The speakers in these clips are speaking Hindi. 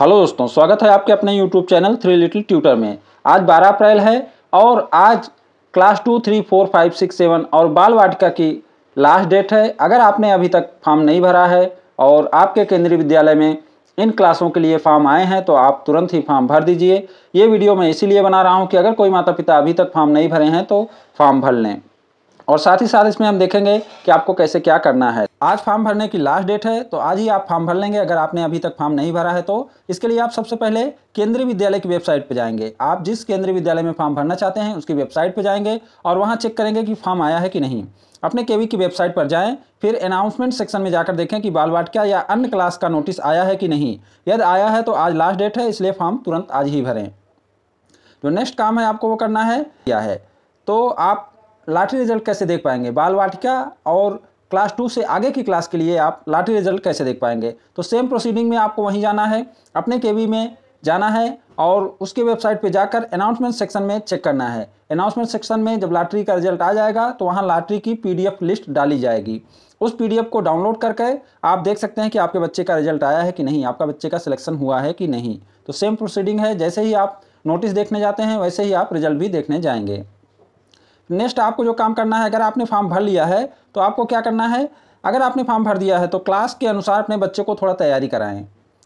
हेलो दोस्तों स्वागत है आपके अपने YouTube channel three little tutor में आज 12 अप्रैल है और आज class two three four five six seven और बाल वाटिका की लास्ट डेट है अगर आपने अभी तक फॉर्म नहीं भरा है और आपके केंद्रीय विद्यालय में इन क्लासों के लिए फॉर्म आए हैं तो आप तुरंत ही फॉर्म भर दीजिए ये वीडियो मैं इसीलिए बना रहा हूँ कि अगर कोई माता पिता अभी तक फॉर्म नहीं भरे हैं तो फॉर्म भर लें और साथ ही साथ इसमें हम देखेंगे कि आपको कैसे क्या करना है आज फॉर्म भरने की लास्ट डेट है तो आज ही आप फॉर्म भर लेंगे अगर आपने अभी तक फॉर्म नहीं भरा है तो इसके लिए आप सबसे पहले केंद्रीय विद्यालय की वेबसाइट पर जाएंगे आप जिस केंद्रीय विद्यालय में फॉर्म भरना चाहते हैं उसकी वेबसाइट पर जाएंगे और वहाँ चेक करेंगे कि फॉर्म आया है कि नहीं अपने केवी की वेबसाइट पर जाएं फिर अनाउंसमेंट सेक्शन में जाकर देखें कि बाल वाटिका या अन्य क्लास का नोटिस आया है कि नहीं यदि आया है तो आज लास्ट डेट है इसलिए फॉर्म तुरंत आज ही भरें जो नेक्स्ट काम है आपको वो करना है क्या है तो आप लाठी रिजल्ट कैसे देख पाएंगे बाल वाटिका और क्लास टू से आगे की क्लास के लिए आप लाठी रिजल्ट कैसे देख पाएंगे तो सेम प्रोसीडिंग में आपको वहीं जाना है अपने के में जाना है और उसके वेबसाइट पे जाकर अनाउंसमेंट सेक्शन में चेक करना है अनाउंसमेंट सेक्शन में जब लॉटरी का रिजल्ट आ जाएगा तो वहाँ लॉटरी की पीडीएफ लिस्ट डाली जाएगी उस पीडीएफ को डाउनलोड करके आप देख सकते हैं कि आपके बच्चे का रिजल्ट आया है कि नहीं आपका बच्चे का सिलेक्शन हुआ है कि नहीं तो सेम प्रोसीडिंग है जैसे ही आप नोटिस देखने जाते हैं वैसे ही आप रिजल्ट भी देखने जाएंगे नेक्स्ट आपको जो काम करना है अगर आपने फॉर्म भर लिया है तो आपको क्या करना है अगर आपने फॉर्म भर दिया है तो क्लास के अनुसार अपने बच्चे को थोड़ा तैयारी कराएं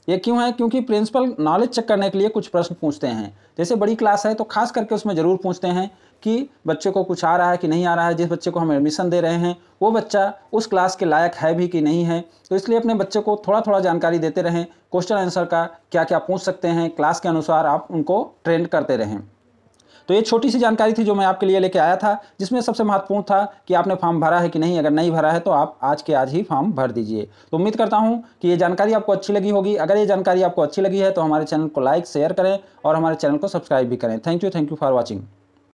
ये क्यों है क्योंकि प्रिंसिपल नॉलेज चेक करने के लिए कुछ प्रश्न पूछते हैं जैसे बड़ी क्लास है तो खास करके उसमें ज़रूर पूछते हैं कि बच्चे को कुछ आ रहा है कि नहीं आ रहा है जिस बच्चे को हम एडमिशन दे रहे हैं वो बच्चा उस क्लास के लायक है भी कि नहीं है तो इसलिए अपने बच्चे को थोड़ा थोड़ा जानकारी देते रहें क्वेश्चन आंसर का क्या क्या पूछ सकते हैं क्लास के अनुसार आप उनको ट्रेंड करते रहें तो ये छोटी सी जानकारी थी जो मैं आपके लिए लेके आया था जिसमें सबसे महत्वपूर्ण था कि आपने फॉर्म भरा है कि नहीं अगर नहीं भरा है तो आप आज के आज ही फॉर्म भर दीजिए तो उम्मीद करता हूँ कि ये जानकारी आपको अच्छी लगी होगी अगर ये जानकारी आपको अच्छी लगी है तो हमारे चैनल को लाइक शेयर करें और हमारे चैनल को सब्सक्राइब भी करें thank you thank you for watching